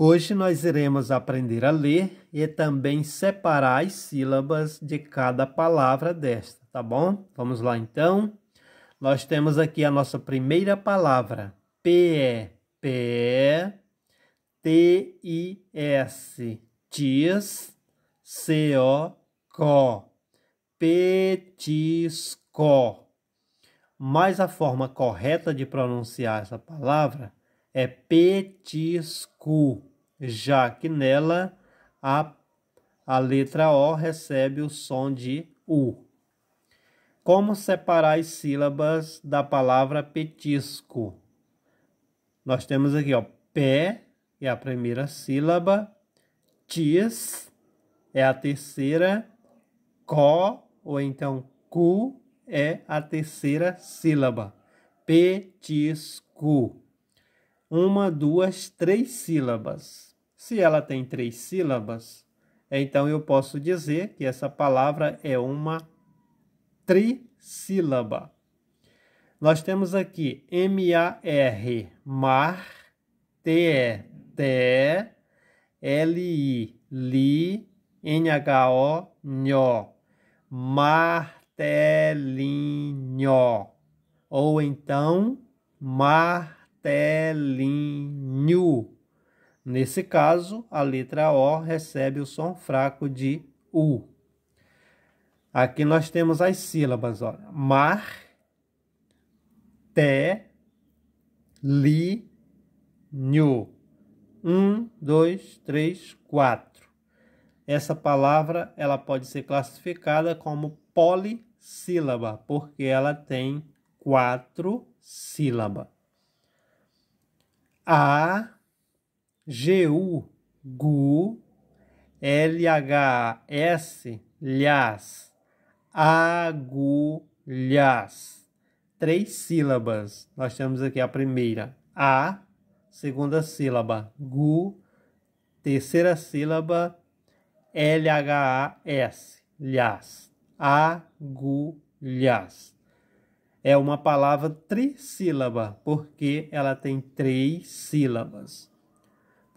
Hoje nós iremos aprender a ler e também separar as sílabas de cada palavra desta, tá bom? Vamos lá então. Nós temos aqui a nossa primeira palavra, P-E, P-E, T-I-S, TIS, C-O-CO, petisco. Mas a forma correta de pronunciar essa palavra é petisco já que nela a, a letra O recebe o som de U. Como separar as sílabas da palavra petisco? Nós temos aqui, ó, pé é a primeira sílaba, tis é a terceira, có ou então cu é a terceira sílaba. Petisco. Uma, duas, três sílabas. Se ela tem três sílabas, então eu posso dizer que essa palavra é uma trissílaba. Nós temos aqui M-A-R, mar, T-E, te, L-I, li, N-H-O, nho, martelinho, ou então martelinho Nesse caso, a letra O recebe o som fraco de U. Aqui nós temos as sílabas, olha. Mar, te, li, nho. Um, dois, três, quatro. Essa palavra ela pode ser classificada como polissílaba, porque ela tem quatro sílabas. A, G-U, GU, L-H-S, lhas, agulhas. Três sílabas. Nós temos aqui a primeira A, segunda sílaba GU, terceira sílaba L-H-A-S, lhas, agulhas. É uma palavra trissílaba, porque ela tem três sílabas.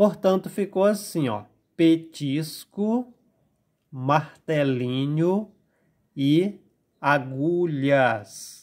Portanto, ficou assim, ó. Petisco, martelinho e agulhas.